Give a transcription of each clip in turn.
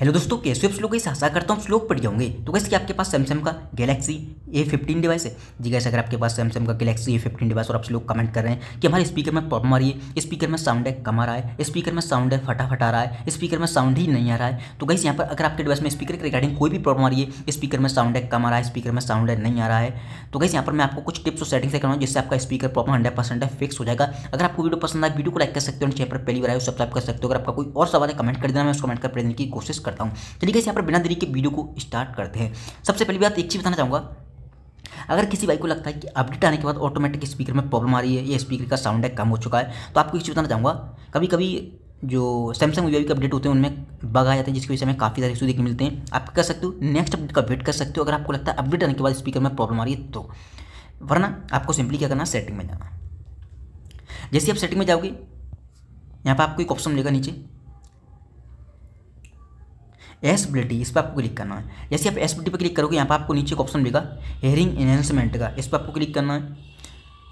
hello दोस्तों कैसे आप लोग कैसे आशा करता हूँ श्लोक पढ़ होंगे तो कैसे कि आपके पास सैमसंग का गैलेक्सी ए फिफ्टीन डिवाइस है जी कैसे अगर आपके पास सैमसंग का गैलेक्सी ए फिफ्टीन डिवाइस और आप लोग कमेंट कर रहे हैं कि हमारे स्पीकर में प्रॉब्लम आ रही है स्पीकर में साउंड है कम आ रहा है स्पीकर में साउंड है फटाफट आ रहा है स्पीकर में साउंड ही नहीं आ रहा है तो कैसे यहाँ पर अगर आपके डिवाइस में स्पीकर के रिगार्डिंग कोई भी प्रॉब्लम आ रही है स्पीकर में साउंड है कम आ रहा है स्पीकर में साउंड है नहीं आ रहा है तो कैसे यहाँ पर मैं आपको कुछ टिप्स और सेटिंग से करूँगा जिससे आपका स्पीकर प्रॉब्लम हंड्रेड परसेंट है फिक्स हो जाएगा अगर आपको वीडियो पसंद आए वीडियो को लाइक कर सकते हो चैनल पर पहली बार आए सब्सक्राइब कर सकते हो अगर आपका कोई और सवाल है कमेंट कर देना मैं उसको कमेंट कर देने की कोशिश करता हूँ चलिए कैसे यहाँ पर बिना देरी के वीडियो को स्टार्ट करते हैं सबसे पहली बात एक चीज़ बताना चाहूँगा अगर किसी बाइक को लगता है कि अपडेट आने के बाद ऑटोमेटिक स्पीकर में प्रॉब्लम आ रही है या स्पीकर का साउंड है कम हो चुका है तो आपको एक चीज़ बताना चाहूँगा कभी कभी जो सैमसंग वीवो के अपडेट होते हैं उनमें बग आ जाते हैं जिसकी वजह से हमें काफ़ी सारे इशू देखने मिलते हैं आप कर सकते हो नेक्स्ट अपडेट का वेट कर सकते हो अगर आपको लगता है अपडेट आने के बाद स्पीकर में प्रॉब्लम आ रही है तो वरना आपको सिंपली क्या करना सेटिंग में जाना जैसे आप सेटिंग में जाओगे यहाँ पर आपको एक ऑप्शन मिलेगा नीचे एसबिलिटी इस पर आपको क्लिक करना है जैसे आप एसबिलिटी पर क्लिक करोगे यहाँ पर आपको नीचे एक ऑप्शन मिलेगा हेयरिंग एनहेंसमेंट का इस पर आपको क्लिक करना है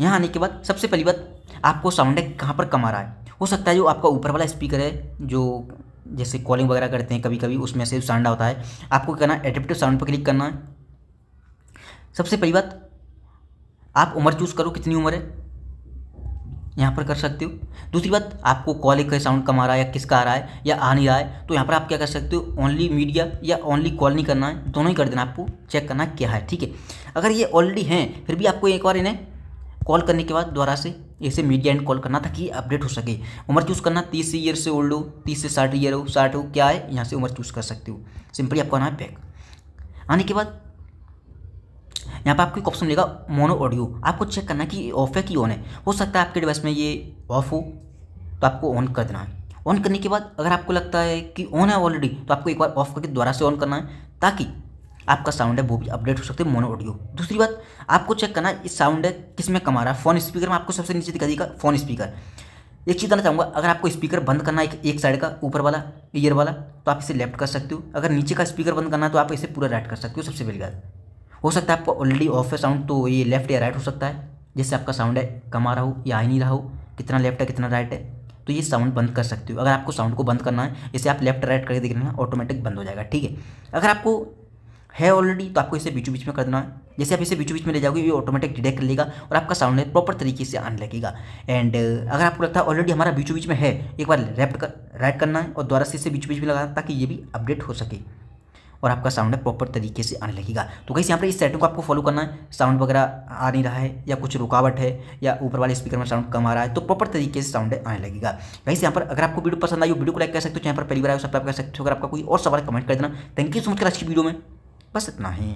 यहाँ आने के बाद सबसे पहली बात आपको साउंड है कहाँ पर कमा रहा है हो सकता है जो आपका ऊपर वाला स्पीकर है जो जैसे कॉलिंग वगैरह करते हैं कभी कभी उसमें से साउंड होता है आपको करना है एडेप्टिव साउंड पर क्लिक करना है सबसे पहली बात आप उम्र चूज़ करो कितनी उम्र है यहाँ पर कर सकते हो दूसरी बात आपको कॉलिंग का साउंड कम आ रहा है या किसका आ रहा है या आ नहीं रहा है तो यहाँ पर आप क्या कर सकते हो ओनली मीडिया या ओनली कॉल नहीं करना है दोनों ही कर देना आपको चेक करना क्या है ठीक है अगर ये ऑलरेडी हैं फिर भी आपको एक बार इन्हें कॉल करने के बाद दोबारा से ऐसे मीडिया एंड कॉल करना ताकि अपडेट हो सके उम्र चूज़ करना तीस ईयर से ओल्ड हो तीस से साठ ईयर हो साठ हो क्या है यहाँ से उम्र चूज़ कर सकते हो सिंपली आपको आना है पैक आने के बाद यहाँ पर आपको एक ऑप्शन मिलेगा मोनो ऑडियो आपको चेक करना कि ऑफ है कि ऑन है हो सकता है आपके डिवाइस में ये ऑफ हो तो आपको ऑन कर देना है ऑन करने के बाद अगर आपको लगता है कि ऑन है ऑलरेडी तो आपको एक बार ऑफ करके दोबारा से ऑन करना है ताकि आपका साउंड है वो भी अपडेट हो सकते हैं मोनो ऑडियो दूसरी बात आपको चेक करना है इस साउंड है किस में कमा रहा है फ़ोन स्पीकर में आपको सबसे नीचे दिखा देगा फ़ोन स्पीकर एक चीज़ बताना चाहूँगा अगर आपको स्पीकर बंद करना है एक, एक साइड का ऊपर वाला ईयर वाला तो आप इसे लेफ्ट कर सकते हो अगर नीचे का स्पीकर बंद करना है तो आप इसे पूरा राइट कर सकते हो सबसे पहली बात हो सकता है आपको ऑलरेडी ऑफ है साउंड तो ये लेफ्ट या राइट हो सकता है जैसे आपका साउंड है कम आ रहा हो या आ ही नहीं रहा हो कितना लेफ्ट है कितना राइट है तो ये साउंड बंद कर सकते हो अगर आपको साउंड को बंद करना है जैसे आप लेफ्ट राइट करके देख लेना ऑटोमेटिक बंद हो जाएगा ठीक है अगर आपको है ऑलरेडी तो आपको इसे बीच बीच में कर देना है जैसे आप इसे बीच बीच में ले जाओगे ये ऑटोमेटिक डिटेक्ट कर लेगा और आपका साउंड है प्रॉपर तरीके से आने लगेगा एंड अगर आपको लगता है ऑलरेडी हमारा बीच बीच में है एक बार लेफ्ट कर राइट करना है और दोबारा से इसे बीच बीच में लगाना ताकि ये भी अपडेट हो सके और आपका साउंड है प्रॉपर तरीके से आने लगेगा तो कैसे यहाँ पर इस सेटिंग को आपको फॉलो करना है साउंड वगैरह आ नहीं रहा है या कुछ रुकावट है या ऊपर वाले स्पीकर में साउंड कम आ रहा है तो प्रॉपर तरीके से साउंड आने लगेगा कैसे यहाँ पर अगर आपको वीडियो पसंद आई हो वीडियो को लाइक कर सकते हो यहाँ पर पहली बार आए सब्सक्राइब कर सकते हो अगर आपका कोई और सवाल कमेंट कर देना थैंक यू सो मच कर अच्छी वीडियो में बस इतना ही